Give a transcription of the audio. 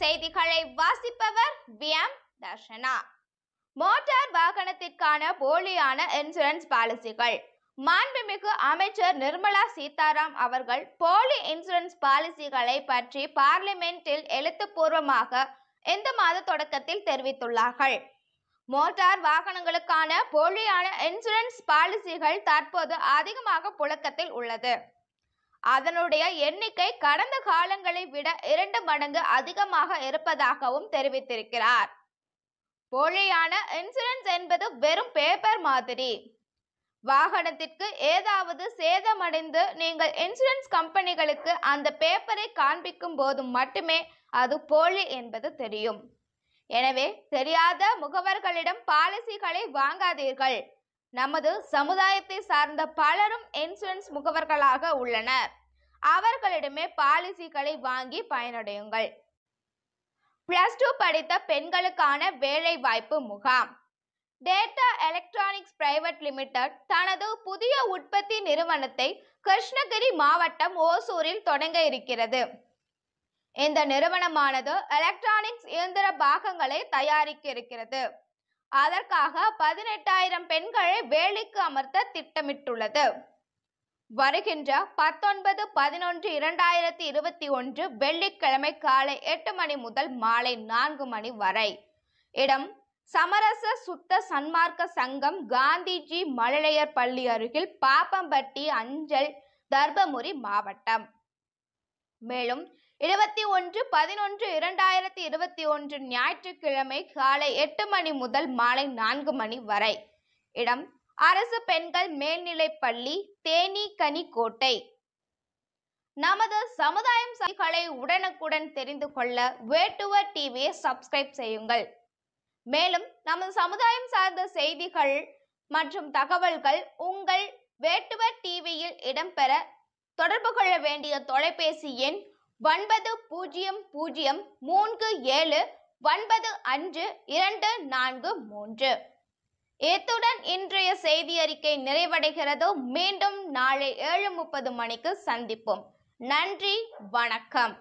செய்திகளை வாசிப்பவர் வியம் தர்ஷனா மோட்டார் வாகனத்திற்கான போலியான இன்சூரன்ஸ் பாலிசிகள் மாண்புமிகு அமைச்சர் நிர்மலா சீதாராம் அவர்கள் போலி இன்சூரன்ஸ் பாலிசிகளை பற்றி பார்லிமெண்டில் எழுத்துப்பூர்வமாக இந்த மாத தொடக்கத்தில் தெரிவித்துள்ளார்கள் மோட்டார் வாகனங்களுக்கான போலியான இன்சூரன்ஸ் பாலிசிகள் தற்போது அதிகமாக புழக்கத்தில் உள்ளது அதனுடைய எண்ணிக்கை கடந்த காலங்களை விட இரண்டு மடங்கு அதிகமாக இருப்பதாகவும் தெரிவித்திருக்கிறார் போலியான இன்சூரன்ஸ் என்பது வெறும் பேப்பர் மாதிரி வாகனத்திற்கு ஏதாவது சேதமடைந்து நீங்கள் இன்சூரன்ஸ் கம்பெனிகளுக்கு அந்த பேப்பரை காண்பிக்கும் போது மட்டுமே அது போலி என்பது தெரியும் எனவே தெரியாத முகவர்களிடம் பாலிசிகளை வாங்காதீர்கள் நமது சமுதாயத்தை சார்ந்த பலரும் இன்சூரன்ஸ் முகவர்களாக உள்ளனர் அவர்களிடமே பாலிசிகளை வாங்கி பயனடையுங்கள் பிளஸ் டூ படித்த பெண்களுக்கான வேலை வாய்ப்பு முகாம் டேட்டா எலக்ட்ரானிக்ஸ் பிரைவேட் லிமிடெட் தனது புதிய உற்பத்தி நிறுவனத்தை கிருஷ்ணகிரி மாவட்டம் ஓசூரில் தொடங்க இருக்கிறது இந்த நிறுவனமானது எலக்ட்ரானிக்ஸ் இயந்திர பாகங்களை தயாரிக்க இருக்கிறது அதற்காக பதினெட்டாயிரம் பெண்களை வேலைக்கு அமர்த்த திட்டமிட்டுள்ளது வருகின்ற பத்தொன்பது பதினொன்று இரண்டாயிரத்தி இருபத்தி ஒன்று வெள்ளிக்கிழமை காலை எட்டு மணி முதல் மாலை நான்கு மணி வரை இடம் சமரச சுத்த சன்மார்க்க சங்கம் காந்திஜி மழலையர் பள்ளி அருகில் பாப்பம்பட்டி அஞ்சல் தர்மபுரி மாவட்டம் மேலும் இருபத்தி ஒன்று பதினொன்று இரண்டாயிரத்தி இருபத்தி ஒன்று ஞாயிற்றுக்கிழமை காலை எட்டு மணி முதல் மாலை நான்கு மணி வரை இடம் அரசு பெண்கள் மேல்நிலைப்பள்ளி தேனி கனிக்கோட்டை நமது சமுதாயம் செய்திகளை உடனுக்குடன் தெரிந்து கொள்ள வேட்டுவர் டிவியை சப்ஸ்கிரைப் செய்யுங்கள் மேலும் நமது சமுதாயம் சார்ந்த செய்திகள் மற்றும் தகவல்கள் உங்கள் வேட்டுவர் டிவியில் இடம்பெற தொடர்பு கொள்ள வேண்டிய தொலைபேசி எண் ஒன்பது பூஜ்ஜியம் பூஜ்ஜியம் மூன்று ஏழு ஒன்பது அஞ்சு இரண்டு நான்கு மூன்று இத்துடன் இன்றைய செய்தி அறிக்கை நிறைவடைகிறது மீண்டும் நாளை ஏழு முப்பது மணிக்கு சந்திப்போம் நன்றி வணக்கம்